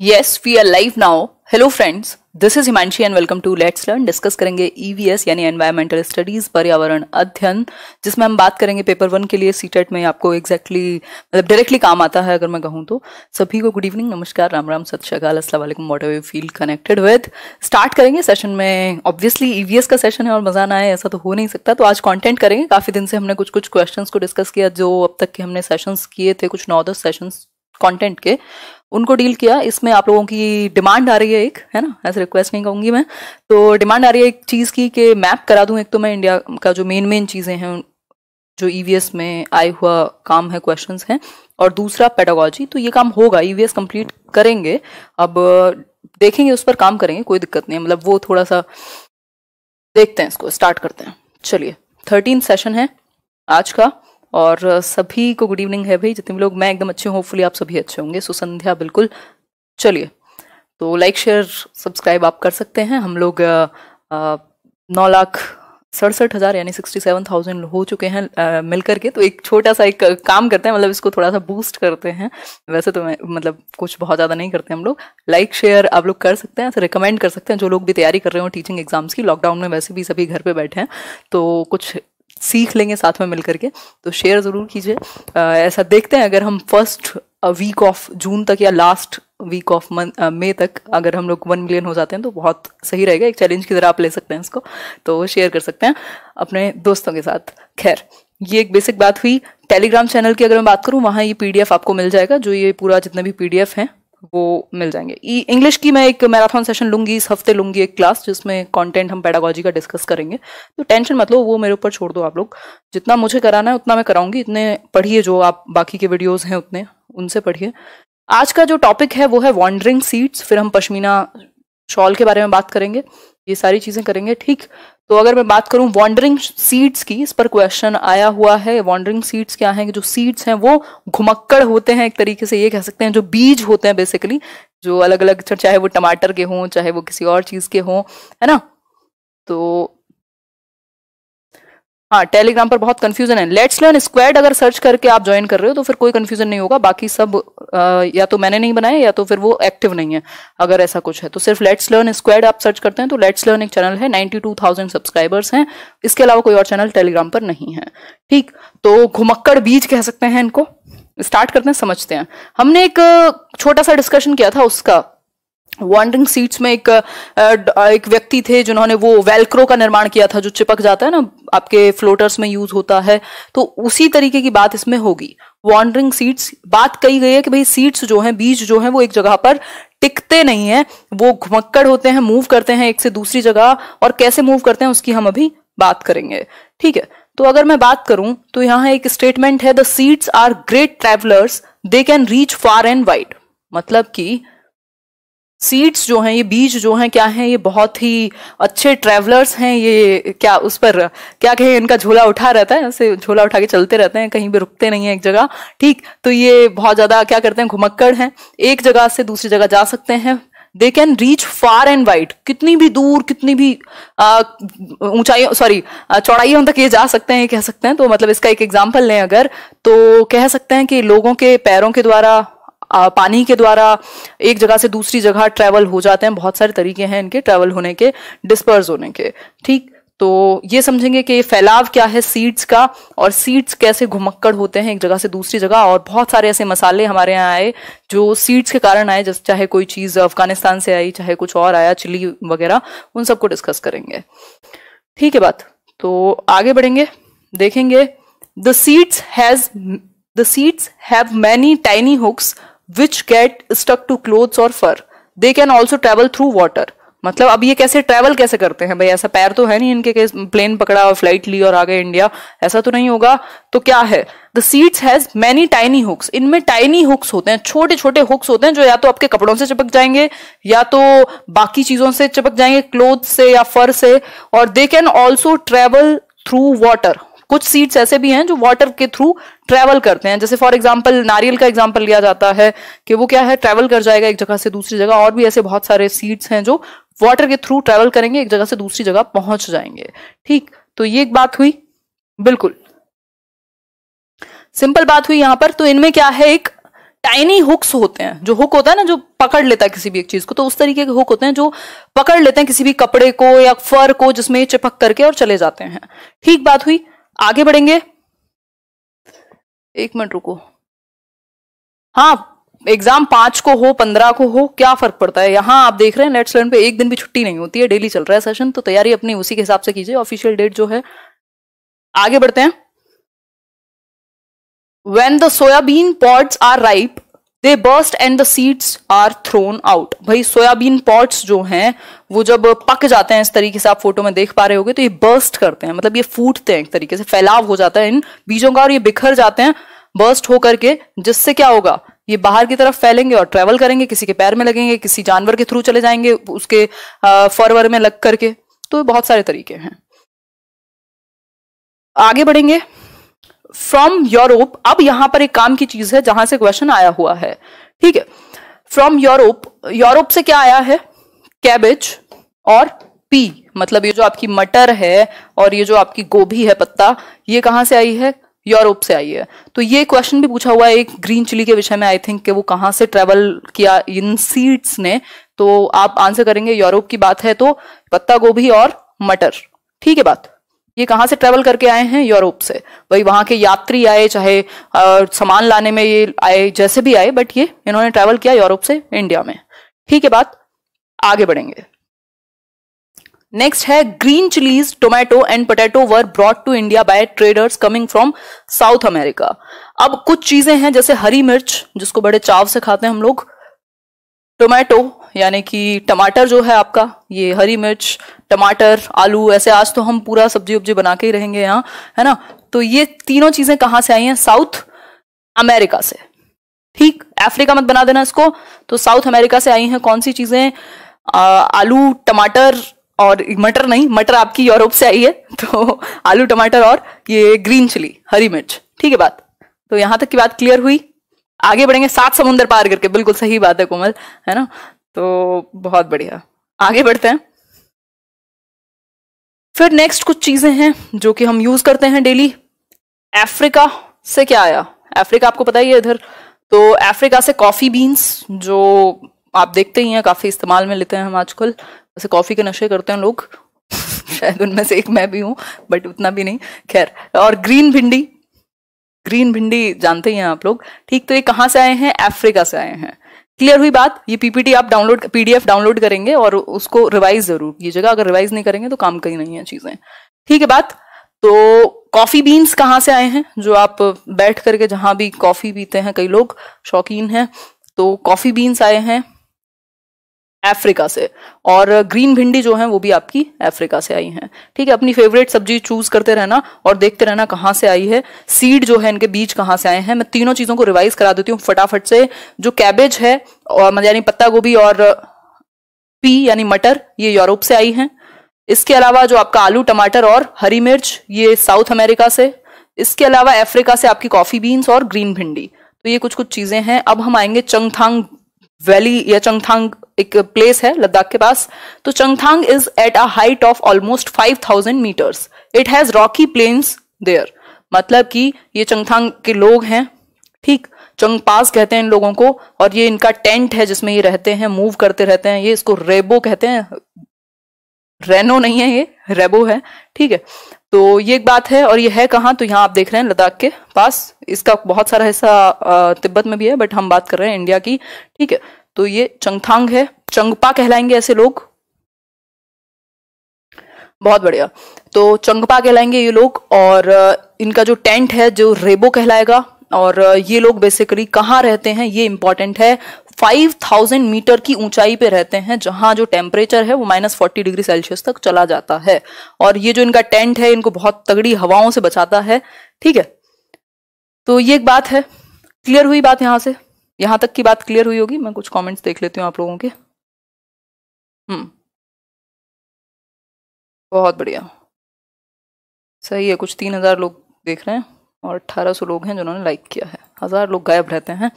Yes we are live now hello friends this is Himanshi and welcome to let's learn discuss करेंगे EVS e यानी environmental studies पर्यावरण अध्ययन जिसमें हम बात करेंगे पेपर वन के लिए सीटेट में आपको एग्जैक्टली मतलब डायरेक्टली काम आता है अगर मैं कहूँ तो सभी को गुड इवनिंग नमस्कार राम राम सत श्रीकाल what you feel connected with start करेंगे सेशन में ऑब्वियसली ईवीएस e का सेशन है और मजा ना आए ऐसा तो हो नहीं सकता तो आज कॉन्टेंट करेंगे काफी दिन से हमने कुछ कुछ क्वेश्चन को डिस्कस किया जो अब तक के हमने सेशन किए थे कुछ नौ दस सेशन कंटेंट के उनको डील किया इसमें आप लोगों की डिमांड आ रही है एक है ना ऐसे रिक्वेस्ट नहीं कहूंगी मैं तो डिमांड आ रही है एक चीज़ की कि मैप करा दूं एक तो मैं इंडिया का जो मेन मेन चीज़ें हैं जो ईवीएस e में आए हुआ काम है क्वेश्चन है और दूसरा पेडागोजी तो ये काम होगा ईवीएस e कंप्लीट करेंगे अब देखेंगे उस पर काम करेंगे कोई दिक्कत नहीं है मतलब वो थोड़ा सा देखते हैं इसको स्टार्ट करते हैं चलिए थर्टीन सेशन है आज का और सभी को गुड इवनिंग है भाई जितने भी लोग मैं एकदम अच्छे हूँ होपफुली आप सभी अच्छे होंगे सुसंध्या बिल्कुल चलिए तो लाइक शेयर सब्सक्राइब आप कर सकते हैं हम लोग नौ लाख सड़सठ हज़ार यानी सिक्सटी सेवन थाउजेंड हो चुके हैं मिलकर के तो एक छोटा सा एक काम करते हैं मतलब इसको थोड़ा सा बूस्ट करते हैं वैसे तो मैं मतलब कुछ बहुत ज़्यादा नहीं करते हम लोग लाइक शेयर आप लोग कर सकते हैं ऐसे रिकमेंड कर सकते हैं जो लोग भी तैयारी कर रहे हो टीचिंग एग्जाम्स की लॉकडाउन में वैसे भी सभी घर पर बैठे हैं तो कुछ सीख लेंगे साथ में मिल करके तो शेयर ज़रूर कीजिए ऐसा देखते हैं अगर हम फर्स्ट वीक ऑफ जून तक या last week of month May तक अगर हम लोग वन मिलियन हो जाते हैं तो बहुत सही रहेगा एक चैलेंज की तरह आप ले सकते हैं इसको तो शेयर कर सकते हैं अपने दोस्तों के साथ खैर ये एक बेसिक बात हुई टेलीग्राम चैनल की अगर मैं बात करूँ वहाँ ये पीडीएफ आपको मिल जाएगा जो ये पूरा जितना भी पीडीएफ है वो मिल जाएंगे इंग्लिश की मैं एक मैराथन सेशन लूंगी इस हफ्ते लूंगी एक क्लास जिसमें कंटेंट हम पेडागोजी का डिस्कस करेंगे तो टेंशन मत लो वो मेरे ऊपर छोड़ दो आप लोग जितना मुझे कराना है उतना मैं कराऊंगी इतने पढ़िए जो आप बाकी के वीडियोस हैं उतने उनसे पढ़िए आज का जो टॉपिक है वो है वॉन्ड्रिंग सीड्स फिर हम पश्मीना शॉल के बारे में बात करेंगे ये सारी चीज़ें करेंगे ठीक तो अगर मैं बात करूं वॉन्डरिंग सीड्स की इस पर क्वेश्चन आया हुआ है वॉन्डरिंग सीड्स क्या कि जो सीड्स हैं वो घुमक्कड़ होते हैं एक तरीके से ये कह सकते हैं जो बीज होते हैं बेसिकली जो अलग अलग चाहे वो टमाटर के हों चाहे वो किसी और चीज़ के हों है ना तो हाँ टेलीग्राम पर बहुत कंफ्यूजन है लेट्स लर्न स्क्वाड अगर सर्च करके आप ज्वाइन कर रहे हो तो फिर कोई कंफ्यूजन नहीं होगा बाकी सब आ, या तो मैंने नहीं बनाया या तो फिर वो एक्टिव नहीं है अगर ऐसा कुछ है तो सिर्फ लेट्स लर्न स्क्वाड आप सर्च करते हैं तो लेट्स लर्न एक चैनल है थाउजेंड सब्सक्राइबर्स हैं इसके अलावा कोई और चैनल टेलीग्राम पर नहीं है ठीक तो घुमक्कड़ बीज कह सकते हैं इनको स्टार्ट करते हैं समझते हैं हमने एक छोटा सा डिस्कशन किया था उसका वॉन्डरिंग सीट्स में एक एक व्यक्ति थे जिन्होंने वो वेलक्रो का निर्माण किया था जो चिपक जाता है ना आपके फ्लोटर्स में यूज होता है तो उसी तरीके की बात इसमें होगी वॉन्डरिंग सीट्स बात कही गई है कि भाई सीट्स जो हैं बीज जो हैं वो एक जगह पर टिकते नहीं है वो घुमक्कड़ होते हैं मूव करते हैं एक से दूसरी जगह और कैसे मूव करते हैं उसकी हम अभी बात करेंगे ठीक है तो अगर मैं बात करूं तो यहाँ एक स्टेटमेंट है the seeds are great travellers they can reach far and wide मतलब कि सीड्स जो हैं ये बीज जो हैं क्या हैं ये बहुत ही अच्छे ट्रेवलर्स हैं ये क्या उस पर क्या कहें इनका झोला उठा रहता है ऐसे झोला उठा के चलते रहते हैं कहीं भी रुकते नहीं है एक जगह ठीक तो ये बहुत ज़्यादा क्या करते हैं घुमक्कड़ हैं एक जगह से दूसरी जगह जा सकते हैं they can reach far and wide कितनी भी दूर कितनी भी ऊंचाई सॉरी चौड़ाइयों तक ये जा सकते हैं कह सकते हैं तो मतलब इसका एक एग्जाम्पल लें अगर तो कह सकते हैं कि लोगों के पैरों के द्वारा पानी के द्वारा एक जगह से दूसरी जगह ट्रैवल हो जाते हैं बहुत सारे तरीके हैं इनके ट्रैवल होने के डिस्पर्स होने के ठीक तो ये समझेंगे कि फैलाव क्या है सीड्स का और सीड्स कैसे घुमक्कड़ होते हैं एक जगह से दूसरी जगह और बहुत सारे ऐसे मसाले हमारे यहाँ आए जो सीड्स के कारण आए जैसे चाहे कोई चीज़ अफगानिस्तान से आई चाहे कुछ और आया चिली वगैरह उन सबको डिस्कस करेंगे ठीक है बात तो आगे बढ़ेंगे देखेंगे the seeds has the seeds have many tiny hooks which get stuck to clothes और fur they can also travel through water मतलब अब ये कैसे ट्रैवल कैसे करते हैं भाई ऐसा पैर तो है नहीं इनके प्लेन पकड़ा और फ्लाइट ली और आ गए इंडिया ऐसा तो नहीं होगा तो क्या है the seeds has many tiny hooks इनमें टाइनी हुक्स होते हैं छोटे छोटे हुक्स होते हैं जो या तो आपके कपड़ों से चिपक जाएंगे या तो बाकी चीजों से चिपक जाएंगे क्लोथ से या फर से और they can also travel through water कुछ सीड्स ऐसे भी हैं जो वाटर के थ्रू ट्रैवल करते हैं जैसे फॉर एग्जाम्पल नारियल का एग्जाम्पल लिया जाता है कि वो क्या है ट्रैवल कर जाएगा एक जगह से दूसरी जगह और भी ऐसे बहुत सारे सीड्स हैं जो वाटर के थ्रू ट्रैवल करेंगे एक जगह से दूसरी जगह पहुंच जाएंगे ठीक तो ये एक बात हुई बिल्कुल सिंपल बात हुई यहां पर तो इनमें क्या है एक टाइनी हुक्स होते हैं जो हुक होता है ना जो पकड़ लेता है किसी भी एक चीज को तो उस तरीके के हुक होते हैं जो पकड़ लेते हैं किसी भी कपड़े को या फर को जिसमें चिपक करके और चले जाते हैं ठीक बात हुई आगे बढ़ेंगे एक मिनट रुको हाँ एग्जाम पांच को हो पंद्रह को हो क्या फर्क पड़ता है यहां आप देख रहे हैं नेट सेवन पे एक दिन भी छुट्टी नहीं होती है डेली चल रहा है सेशन तो तैयारी अपनी उसी के हिसाब से कीजिए ऑफिशियल डेट जो है आगे बढ़ते हैं when the soybean pods are ripe they burst and the seeds are thrown out भाई सोयाबीन पॉट्स जो हैं वो जब पक जाते हैं इस तरीके से आप फोटो में देख पा रहे होगे तो ये बर्स्ट करते हैं मतलब ये फूटते हैं एक तरीके से फैलाव हो जाता है इन बीजों का और ये बिखर जाते हैं बर्स्ट होकर के जिससे क्या होगा ये बाहर की तरफ फैलेंगे और ट्रेवल करेंगे किसी के पैर में लगेंगे किसी जानवर के थ्रू चले जाएंगे उसके फरवर में लग करके तो बहुत सारे तरीके हैं आगे बढ़ेंगे फ्रॉम यूरोप अब यहां पर एक काम की चीज है जहां से क्वेश्चन आया हुआ है ठीक है फ्रॉम यूरोप यूरोप से क्या आया है कैबेज और पी मतलब ये जो आपकी मटर है और ये जो आपकी गोभी है पत्ता ये कहां से आई है यूरोप से आई है तो ये क्वेश्चन भी पूछा हुआ है एक ग्रीन चिली के विषय में आई थिंक कि वो कहां से ट्रेवल किया इन सीड्स ने तो आप आंसर करेंगे यूरोप की बात है तो पत्ता गोभी और मटर ठीक है बात ये कहाँ से ट्रेवल करके आए हैं यूरोप से भाई वहां के यात्री आए चाहे सामान लाने में ये आए जैसे भी आए बट ये इन्होंने ट्रेवल किया यूरोप से इंडिया में ठीक है बात आगे बढ़ेंगे नेक्स्ट है green chillies tomato and potato were brought to India by traders coming from South America अब कुछ चीजें हैं जैसे हरी मिर्च जिसको बड़े चाव से खाते हैं हम लोग टोमेटो यानी कि टमाटर जो है आपका ये हरी मिर्च टमाटर आलू ऐसे आज तो हम पूरा सब्जी उब्जी बना के ही रहेंगे यहाँ है ना तो ये तीनों चीजें कहाँ से आई हैं साउथ अमेरिका से ठीक अफ्रीका मत बना देना इसको तो साउथ अमेरिका से आई हैं कौन सी चीजें आलू टमाटर और मटर नहीं मटर आपकी यूरोप से आई है तो आलू टमाटर और ये ग्रीन चिली हरी मिर्च ठीक है बात तो यहां तक की बात क्लियर हुई आगे बढ़ेंगे सात समुंदर पार करके बिल्कुल सही बात है कोमल है ना तो बहुत बढ़िया आगे बढ़ते हैं फिर नेक्स्ट कुछ चीजें हैं जो कि हम यूज करते हैं डेली अफ्रीका से क्या आया अफ्रीका आपको पता ही है इधर तो अफ्रीका से कॉफी बीन्स जो आप देखते ही हैं काफी इस्तेमाल में लेते हैं हम आजकल वैसे कॉफी के नशे करते हैं लोग शायद उनमें से एक मैं भी हूं बट उतना भी नहीं खैर और ग्रीन भिंडी ग्रीन भिंडी जानते हैं आप लोग ठीक तो ये कहाँ से आए हैं अफ्रीका से आए हैं क्लियर हुई बात ये पीपीटी आप डाउनलोड पीडीएफ डाउनलोड करेंगे और उसको रिवाइज जरूर कीजिएगा अगर रिवाइज नहीं करेंगे तो काम कहीं नहीं है चीजें ठीक है बात तो कॉफी बीन्स कहाँ से आए हैं जो आप बैठ करके जहां भी कॉफी पीते हैं कई लोग शौकीन हैं तो कॉफी बीन्स आए हैं अफ्रीका से और ग्रीन भिंडी जो है वो भी आपकी अफ्रीका से आई है ठीक है अपनी फेवरेट सब्जी चूज करते रहना और देखते रहना कहाँ से आई है सीड जो है इनके बीज कहाँ से आए हैं मैं तीनों चीजों को रिवाइज करा देती हूँ फटाफट से जो कैबेज है और मतलब यानी पत्ता गोभी और पी यानी मटर ये यूरोप से आई है इसके अलावा जो आपका आलू टमाटर और हरी मिर्च ये साउथ अमेरिका से इसके अलावा अफ्रीका से आपकी कॉफी बीन्स और ग्रीन भिंडी तो ये कुछ कुछ चीजें हैं अब हम आएंगे चंगथांग वैली या चंगथांग एक प्लेस है लद्दाख के पास तो Changthang is at a height of almost 5000 metres it has rocky plains there मतलब कि ये चंगथांग के लोग हैं ठीक चंगपास कहते हैं इन लोगों को और ये इनका टेंट है जिसमें ये रहते हैं मूव करते रहते हैं ये इसको रेबो कहते हैं रेनो नहीं है ये रेबो है ठीक है तो ये एक बात है और ये है कहाँ तो यहाँ आप देख रहे हैं लद्दाख के पास इसका बहुत सारा हिस्सा तिब्बत में भी है बट हम बात कर रहे हैं इंडिया की ठीक है तो ये चंगथांग है चंगपा कहलाएंगे ऐसे लोग बहुत बढ़िया तो चंगपा कहलाएंगे ये लोग और इनका जो टेंट है जो रेबो कहलाएगा और ये लोग बेसिकली कहाँ रहते हैं ये इंपॉर्टेंट है 5000 मीटर की ऊंचाई पे रहते हैं जहां जो टेम्परेचर है वो माइनस फोर्टी डिग्री सेल्सियस तक चला जाता है और ये जो इनका टेंट है इनको बहुत तगड़ी हवाओं से बचाता है ठीक है तो ये एक बात है क्लियर हुई बात यहां से यहां तक की बात क्लियर हुई होगी मैं कुछ कॉमेंट्स देख लेती हूँ आप लोगों के हम्म बहुत बढ़िया सही है कुछ तीन हजार लोग देख रहे हैं और अठारह सौ लोग हैं जिन्होंने लाइक किया है हज़ार लोग गायब रहते हैं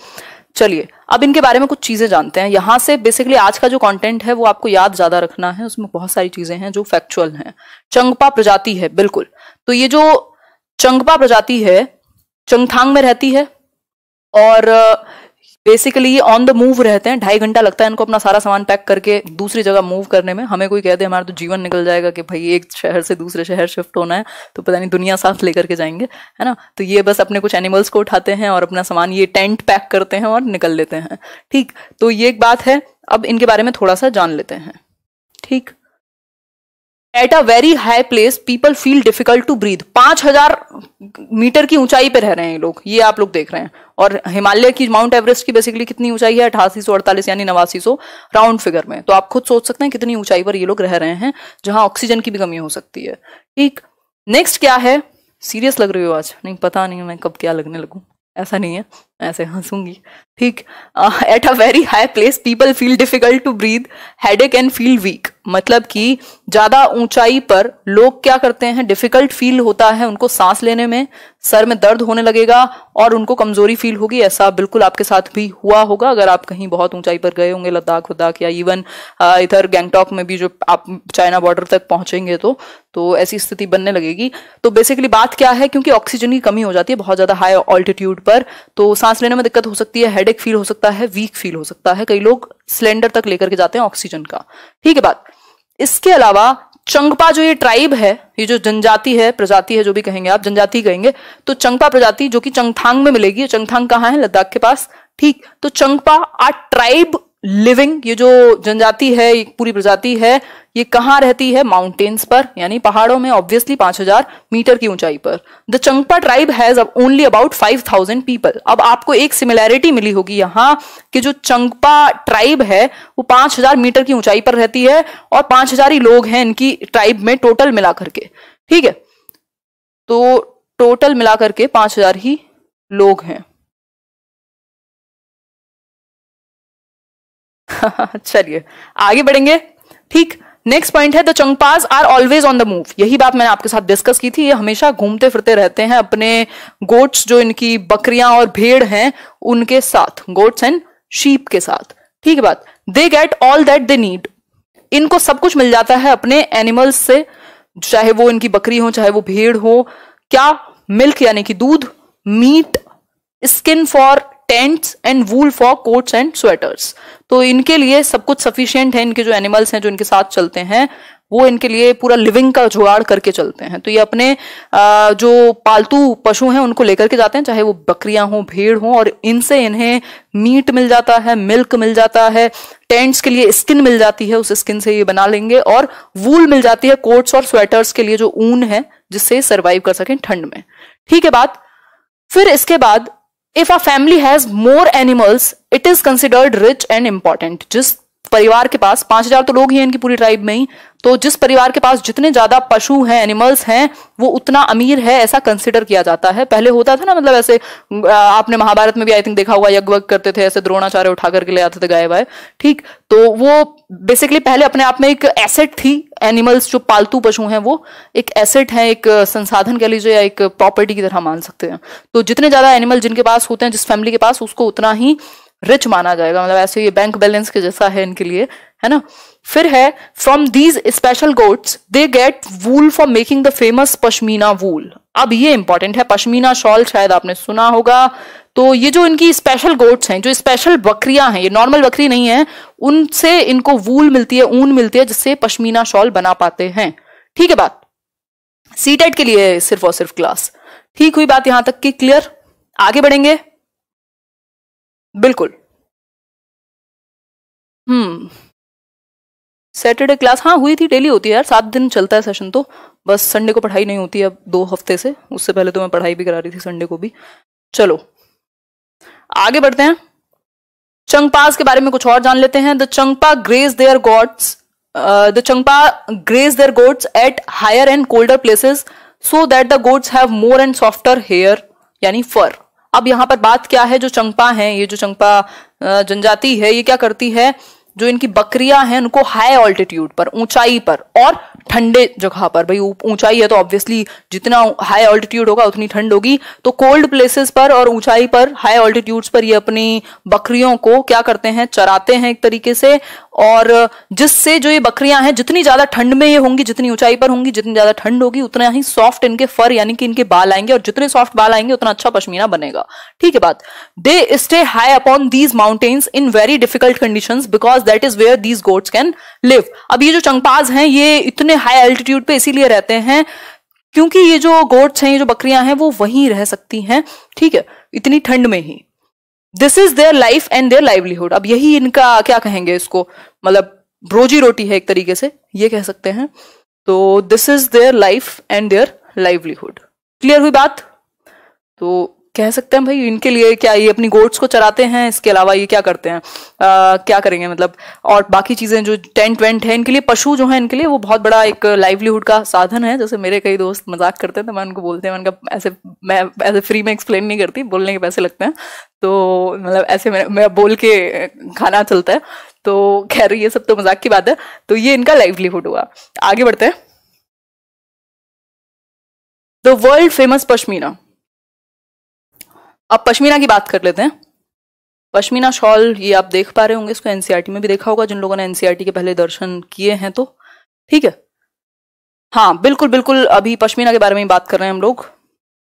चलिए अब इनके बारे में कुछ चीज़ें जानते हैं यहां से बेसिकली आज का जो कंटेंट है वो आपको याद ज़्यादा रखना है उसमें बहुत सारी चीज़ें हैं जो फैक्चुअल हैं चंगपा प्रजाति है बिल्कुल तो ये जो चंगपा प्रजाति है चंगथांग में रहती है और बेसिकली ये ऑन द मूव रहते हैं ढाई घंटा लगता है इनको अपना सारा सामान पैक करके दूसरी जगह मूव करने में हमें कोई कह दे हमारा तो जीवन निकल जाएगा कि भाई एक शहर से दूसरे शहर शिफ्ट होना है तो पता नहीं दुनिया साथ लेकर के जाएंगे है ना तो ये बस अपने कुछ एनिमल्स को उठाते हैं और अपना सामान ये टेंट पैक करते हैं और निकल लेते हैं ठीक तो ये एक बात है अब इनके बारे में थोड़ा सा जान लेते हैं ठीक at a very high place people feel difficult to breathe पांच हजार मीटर की ऊंचाई पे रह रहे हैं लोग ये आप लोग देख रहे हैं और हिमालय की माउंट एवरेस्ट की बेसिकली कितनी ऊंचाई है अठासी सौ अड़तालीस यानी नवासी सौ राउंड फिगर में तो आप खुद सोच सकते हैं कितनी ऊंचाई पर ये लोग रह रहे हैं जहां ऑक्सीजन की भी कमी हो सकती है ठीक नेक्स्ट क्या है सीरियस लग रही हो आज नहीं पता नहीं मैं कब क्या लगने लगू ऐसा नहीं है ऐसे हंसूंगी ठीक at a very high place people feel difficult to breathe head and feel weak मतलब कि ज्यादा ऊंचाई पर लोग क्या करते हैं डिफिकल्ट फील होता है उनको सांस लेने में सर में दर्द होने लगेगा और उनको कमजोरी फील होगी ऐसा बिल्कुल आपके साथ भी हुआ होगा अगर आप कहीं बहुत ऊंचाई पर गए होंगे लद्दाख लद्दाख या इवन इधर गैंगटॉक में भी जो आप चाइना बॉर्डर तक पहुंचेंगे तो तो ऐसी स्थिति बनने लगेगी तो बेसिकली बात क्या है क्योंकि ऑक्सीजन की कमी हो जाती है बहुत ज्यादा हाई ऑल्टीट्यूड पर तो सांस लेने में दिक्कत हो सकती है हेडेक फील हो सकता है वीक फील हो सकता है कई लोग सिलेंडर तक लेकर के जाते हैं ऑक्सीजन का ठीक है बात इसके अलावा चंगपा जो ये ट्राइब है ये जो जनजाति है प्रजाति है जो भी कहेंगे आप जनजाति कहेंगे तो चंगपा प्रजाति जो कि चंगथांग में मिलेगी चंगथांग कहाँ है लद्दाख के पास ठीक तो चंगपा आर ट्राइब लिविंग ये जो जनजाति है पूरी प्रजाति है ये कहाँ रहती है माउंटेन्स पर यानी पहाड़ों में ऑब्वियसली 5000 मीटर की ऊंचाई पर the Changpa tribe has only about 5000 people अब आपको एक सिमिलैरिटी मिली होगी यहाँ कि जो चंगपा ट्राइब है वो 5000 मीटर की ऊंचाई पर रहती है और 5000 ही लोग हैं इनकी ट्राइब में टोटल मिला करके ठीक है तो टोटल मिला करके पांच ही लोग हैं चलिए आगे बढ़ेंगे ठीक नेक्स्ट पॉइंट है the Changpas are always on the move यही बात मैंने आपके साथ डिस्कस की थी ये हमेशा घूमते फिरते रहते हैं अपने गोट्स जो इनकी बकरियां और भेड़ हैं उनके साथ गोट्स एंड शीप के साथ ठीक है बात they get all that they need इनको सब कुछ मिल जाता है अपने एनिमल्स से चाहे वो इनकी बकरी हो चाहे वो भेड़ हो क्या मिल्क यानी कि दूध meat skin for tents and wool for coats and sweaters तो इनके लिए सब कुछ सफिशियंट है इनके जो एनिमल्स हैं जो इनके साथ चलते हैं वो इनके लिए पूरा लिविंग का जुगाड़ करके चलते हैं तो ये अपने जो पालतू पशु हैं उनको लेकर के जाते हैं चाहे वो बकरियां हों भेड़ हों और इनसे इन्हें मीट मिल जाता है मिल्क मिल जाता है टेंट्स के लिए स्किन मिल जाती है उस स्किन से ये बना लेंगे और वूल मिल जाती है कोट्स और स्वेटर्स के लिए जो ऊन है जिससे सर्वाइव कर सकें ठंड में ठीक है बात फिर इसके बाद if a family has more animals it is considered rich and important जिस परिवार के पास पांच हजार तो लोग ही हैं इनकी पूरी ट्राइब में ही तो जिस परिवार के पास जितने ज्यादा पशु हैं एनिमल्स हैं वो उतना अमीर है ऐसा कंसिडर किया जाता है पहले होता था ना मतलब ऐसे आपने महाभारत में भी आई थिंक देखा हुआ यज्ञ करते थे ऐसे द्रोणाचार्य उठा करके ले आते थे गाय वाय ठीक तो वो बेसिकली पहले अपने आप में एक एसेट थी एनिमल्स जो पालतू पशु हैं वो एक एसेट है एक संसाधन कह लीजिए या एक प्रॉपर्टी की तरह मान सकते हैं तो जितने ज्यादा एनिमल जिनके पास होते हैं जिस फैमिली के पास उसको उतना ही रिच माना जाएगा मतलब ऐसे ये बैंक बैलेंस के जैसा है इनके लिए है ना फिर है from these special goats they get wool for making the famous pashmina wool अब ये इंपॉर्टेंट है पश्मीना शॉल शायद आपने सुना होगा तो ये जो इनकी स्पेशल गोट्स हैं जो स्पेशल बकरियां हैं ये नॉर्मल बकरी नहीं है उनसे इनको वूल मिलती है ऊन मिलती है जिससे पश्मीना शॉल बना पाते हैं ठीक है बात सीटेट के लिए सिर्फ और सिर्फ क्लास ठीक हुई बात यहां तक की क्लियर आगे बढ़ेंगे बिल्कुल हम्म सैटरडे क्लास हाँ हुई थी डेली होती है यार सात दिन चलता है सेशन तो बस संडे को पढ़ाई नहीं होती है अब दो हफ्ते से उससे पहले तो मैं पढ़ाई भी करा रही थी संडे को भी चलो आगे बढ़ते हैं चंगपास के बारे में कुछ और जान लेते हैं the Changpa graze their goats the Changpa graze their goats at higher and colder places so that the goats have more and softer hair यानी फर अब यहां पर बात क्या है जो चंगपा है ये जो चंगपा uh, जनजाति है ये क्या करती है जो इनकी बकरियां हैं उनको हाई ऑल्टीट्यूड पर ऊंचाई पर और ठंडे जगह पर भाई ऊंचाई है तो ऑब्वियसली जितना हाई ऑल्टीट्यूड होगा उतनी ठंड होगी तो कोल्ड प्लेसेस पर और ऊंचाई पर हाई ऑल्टीट्यूड्स पर ये अपनी बकरियों को क्या करते हैं चराते हैं एक तरीके से और जिससे जो ये बकरियां हैं जितनी ज्यादा ठंड में ये होंगी जितनी ऊंचाई पर होंगी जितनी ज्यादा ठंड होगी उतना ही सॉफ्ट इनके फर यानी कि इनके बाल आएंगे और जितने सॉफ्ट बाल आएंगे उतना अच्छा पश्मीना बनेगा ठीक है बात they stay high upon these mountains in very difficult condition because that is where these goats can live अब ये जो चंगपाज हैं ये इतने हाई एल्टीट्यूड पे इसीलिए रहते हैं क्योंकि ये जो गोट्स हैं ये जो बकरियां हैं वो वहीं रह सकती हैं ठीक है इतनी ठंड में ही this is their life and their livelihood अब यही इनका क्या कहेंगे इसको मतलब रोजी रोटी है एक तरीके से ये कह सकते हैं तो this is their life and their livelihood clear हुई बात तो कह सकते हैं भाई इनके लिए क्या ये अपनी गोट्स को चराते हैं इसके अलावा ये क्या करते हैं आ, क्या करेंगे मतलब और बाकी चीज़ें जो टेंट वेंट है इनके लिए पशु जो है इनके लिए वो बहुत बड़ा एक लाइवलीहुड का साधन है जैसे मेरे कई दोस्त मजाक करते हैं तो मैं उनको बोलते हैं उनका ऐसे मैं ऐसे फ्री में एक्सप्लेन नहीं करती बोलने के पैसे लगते हैं तो मतलब ऐसे मैं, मैं बोल के खाना चलता है तो खैर ये सब तो मजाक की बात है तो ये इनका लाइवलीहुड हुआ आगे बढ़ते हैं द वर्ल्ड फेमस पश्मीना अब पश्मीना की बात कर लेते हैं पश्मीना शॉल ये आप देख पा रहे होंगे इसको एनसीईआरटी e में भी देखा होगा जिन लोगों ने एनसीईआरटी e के पहले दर्शन किए हैं तो ठीक है हाँ बिल्कुल बिल्कुल अभी पश्मीना के बारे में ही बात कर रहे हैं हम लोग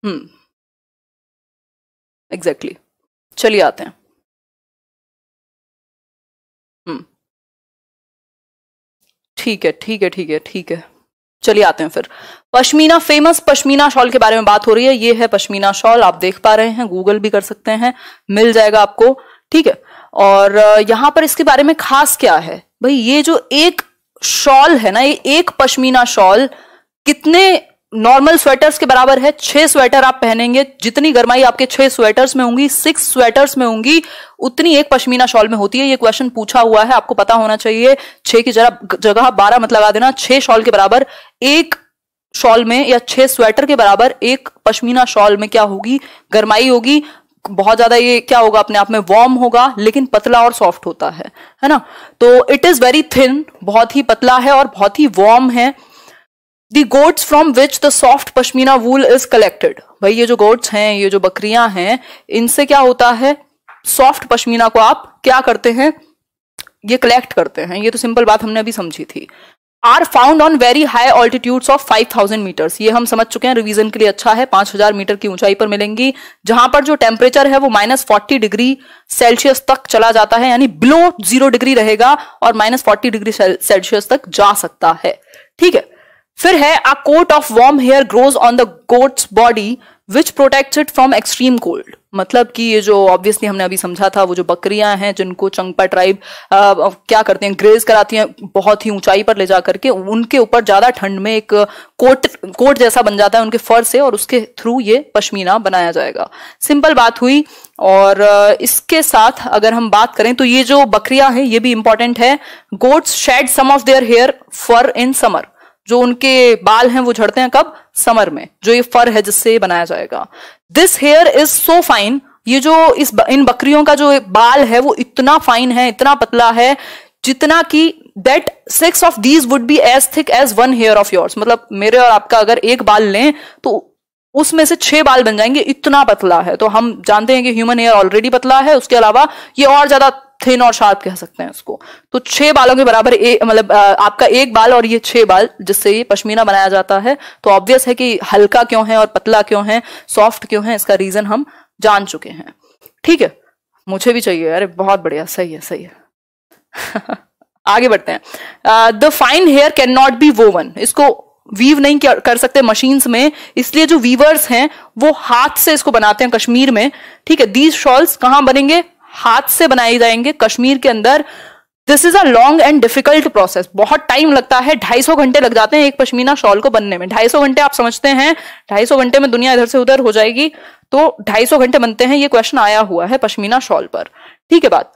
हम्म एग्जैक्टली चलिए आते हैं हम्म। ठीक है ठीक है ठीक है ठीक है चलिए आते हैं फिर पश्मीना फेमस पश्मीना शॉल के बारे में बात हो रही है ये है पश्मीना शॉल आप देख पा रहे हैं गूगल भी कर सकते हैं मिल जाएगा आपको ठीक है और यहां पर इसके बारे में खास क्या है भाई ये जो एक शॉल है ना ये एक पश्मीना शॉल कितने नॉर्मल स्वेटर्स के बराबर है छह स्वेटर आप पहनेंगे जितनी गर्माई आपके छह स्वेटर्स में होंगी सिक्स स्वेटर्स में होंगी उतनी एक पश्मीना शॉल में होती है ये क्वेश्चन पूछा हुआ है आपको पता होना चाहिए छह की जरा जगह बारह मत लगा देना छह शॉल के बराबर एक शॉल में या छह स्वेटर के बराबर एक पश्मीना शॉल में क्या होगी गर्माई होगी बहुत ज्यादा ये क्या होगा अपने आप में वार्म होगा लेकिन पतला और सॉफ्ट होता है है ना तो इट इज वेरी थिन बहुत ही पतला है और बहुत ही वार्म है the goats from which the soft pashmina wool is collected भाई ये जो गोड्स हैं ये जो बकरियां हैं इनसे क्या होता है सॉफ्ट पश्मीना को आप क्या करते हैं ये कलेक्ट करते हैं ये तो सिंपल बात हमने अभी समझी थी are found on very high altitudes of 5000 metres ये हम समझ चुके हैं रिवीजन के लिए अच्छा है 5000 मीटर की ऊंचाई पर मिलेंगी जहां पर जो टेम्परेचर है वो माइनस फोर्टी डिग्री सेल्सियस तक चला जाता है यानी बिलो जीरो डिग्री रहेगा और माइनस फोर्टी डिग्री सेल्सियस तक जा सकता है ठीक है फिर है a coat of warm hair grows on the goat's body which protected it from extreme cold मतलब कि ये जो ऑब्वियसली हमने अभी समझा था वो जो बकरियां हैं जिनको चंगपा ट्राइब आ, क्या करते हैं ग्रेज कराती हैं बहुत ही ऊंचाई पर ले जा करके उनके ऊपर ज्यादा ठंड में एक कोट कोट जैसा बन जाता है उनके फर से और उसके थ्रू ये पश्मीना बनाया जाएगा सिंपल बात हुई और इसके साथ अगर हम बात करें तो ये जो बकरियां हैं ये भी इंपॉर्टेंट है goats shed some of their hair fur in summer जो उनके बाल हैं वो झड़ते हैं कब समर में जो ये फर है जिससे बनाया जाएगा this hair is so fine ये जो इस इन बकरियों का जो बाल है वो इतना फाइन है इतना पतला है जितना कि that six of these would be as thick as one hair of yours मतलब मेरे और आपका अगर एक बाल लें तो उसमें से छह बाल बन जाएंगे इतना पतला है तो हम जानते हैं कि ह्यूमन हेयर ऑलरेडी पतला है उसके अलावा ये और ज्यादा थिन और शार्प कह सकते हैं उसको तो छह बालों के बराबर मतलब आपका एक बाल और ये छह बाल जिससे ये पश्मीना बनाया जाता है तो ऑब्वियस है कि हल्का क्यों है और पतला क्यों है सॉफ्ट क्यों है इसका रीजन हम जान चुके हैं ठीक है मुझे भी चाहिए अरे बहुत बढ़िया सही है सही है आगे बढ़ते हैं the fine hair cannot be woven इसको वीव नहीं कर सकते मशीन्स में इसलिए जो वीवर्स हैं वो हाथ से इसको बनाते हैं कश्मीर में ठीक है दीज शॉल्स कहाँ बनेंगे हाथ से बनाए जाएंगे कश्मीर के अंदर this is a long and difficult process बहुत टाइम लगता है ढाई सौ घंटे लग जाते हैं एक पश्मीना शॉल को बनने में ढाई सौ घंटे आप समझते हैं ढाई सौ घंटे में दुनिया इधर से उधर हो जाएगी तो ढाई सौ घंटे बनते हैं ये क्वेश्चन आया हुआ है पश्मीना शॉल पर ठीक है बात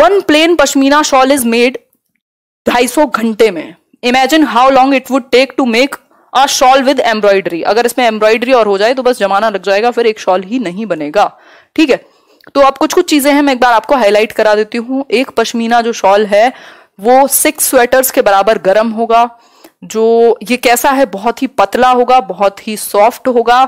one plain pashmina shawl is made ढाई सौ घंटे में imagine how long it would take to make a shawl with embroidery अगर इसमें एम्ब्रॉयडरी और हो जाए तो बस जमाना लग जाएगा फिर एक शॉल ही नहीं बनेगा ठीक है तो आप कुछ कुछ चीजें हैं मैं एक बार आपको हाईलाइट करा देती हूँ एक पश्मीना जो शॉल है वो सिक्स स्वेटर्स के बराबर गर्म होगा जो ये कैसा है बहुत ही पतला होगा बहुत ही सॉफ्ट होगा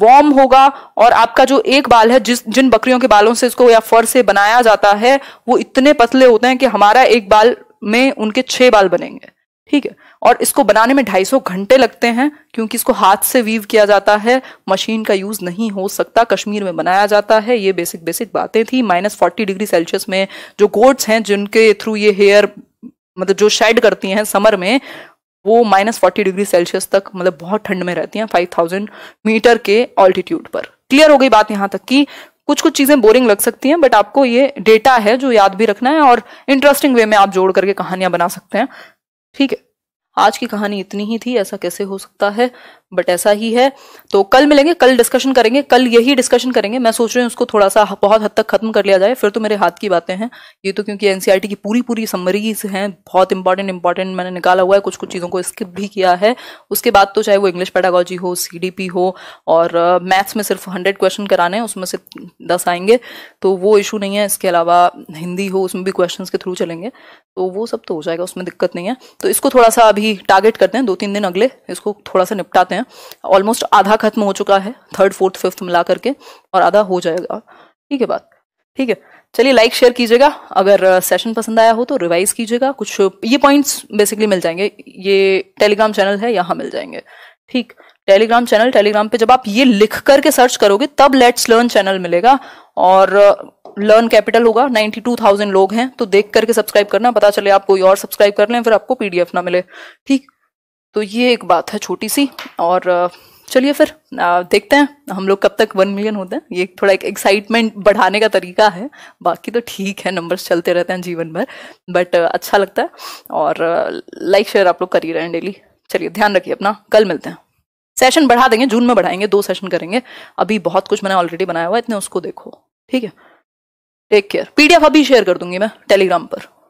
वार्म होगा और आपका जो एक बाल है जिस जिन बकरियों के बालों से इसको या फर से बनाया जाता है वो इतने पतले होते हैं कि हमारा एक बाल में उनके छह बाल बनेंगे ठीक है और इसको बनाने में 250 घंटे लगते हैं क्योंकि इसको हाथ से वीव किया जाता है मशीन का यूज नहीं हो सकता कश्मीर में बनाया जाता है ये बेसिक बेसिक बातें थी माइनस फोर्टी डिग्री सेल्सियस में जो गोड्स हैं जिनके थ्रू ये हेयर मतलब जो शेड करती हैं समर में वो माइनस फोर्टी डिग्री सेल्सियस तक मतलब बहुत ठंड में रहती हैं फाइव थाउजेंड मीटर के ऑल्टीट्यूड पर क्लियर हो गई बात यहां तक की कुछ कुछ चीजें बोरिंग लग सकती हैं बट आपको ये डेटा है जो याद भी रखना है और इंटरेस्टिंग वे में आप जोड़ करके कहानियां बना सकते हैं ठीक है आज की कहानी इतनी ही थी ऐसा कैसे हो सकता है बट ऐसा ही है तो कल मिलेंगे कल डिस्कशन करेंगे कल यही डिस्कशन करेंगे मैं सोच रही हूँ उसको थोड़ा सा बहुत हद तक खत्म कर लिया जाए फिर तो मेरे हाथ की बातें हैं ये तो क्योंकि एनसीईआरटी की पूरी पूरी समरीज हैं बहुत इंपॉर्टेंट इंपॉर्टेंट मैंने निकाला हुआ है कुछ कुछ चीज़ों को स्किप भी किया है उसके बाद तो चाहे वो इंग्लिश पेडागोजी हो सी हो और मैथ्स uh, में सिर्फ हंड्रेड क्वेश्चन कराने हैं उसमें से दस आएंगे तो वो इशू नहीं है इसके अलावा हिंदी हो उसमें भी क्वेश्चन के थ्रू चलेंगे तो वो सब तो हो जाएगा उसमें दिक्कत नहीं है तो इसको थोड़ा सा अभी टारगेट करते हैं दो तीन दिन अगले इसको थोड़ा सा निपटाते हैं हैं ऑलमोस्ट आधा खत्म हो चुका है थर्ड फोर्थ फिफ्थ मिला करके और आधा हो जाएगा ठीक है बात ठीक है चलिए लाइक शेयर कीजिएगा अगर सेशन पसंद आया हो तो रिवाइज कीजिएगा कुछ ये पॉइंट्स बेसिकली मिल जाएंगे ये टेलीग्राम चैनल है यहाँ मिल जाएंगे ठीक टेलीग्राम चैनल टेलीग्राम पे जब आप ये लिख करके सर्च करोगे तब लेट्स लर्न चैनल मिलेगा और लर्न कैपिटल होगा 92,000 लोग हैं तो देख करके सब्सक्राइब करना पता चले आप कोई और सब्सक्राइब कर लें फिर आपको पीडीएफ ना मिले ठीक तो ये एक बात है छोटी सी और चलिए फिर आ, देखते हैं हम लोग कब तक वन मिलियन होते हैं ये थोड़ा एक एक्साइटमेंट बढ़ाने का तरीका है बाकी तो ठीक है नंबर्स चलते रहते हैं जीवन भर बट अच्छा लगता है और लाइक शेयर आप लोग कर ही रहे हैं डेली चलिए ध्यान रखिए अपना कल मिलते हैं सेशन बढ़ा देंगे जून में बढ़ाएंगे दो सेशन करेंगे अभी बहुत कुछ मैंने ऑलरेडी बनाया हुआ है इतने उसको देखो ठीक है टेक केयर पीडीएफ अभी शेयर कर दूंगी मैं टेलीग्राम पर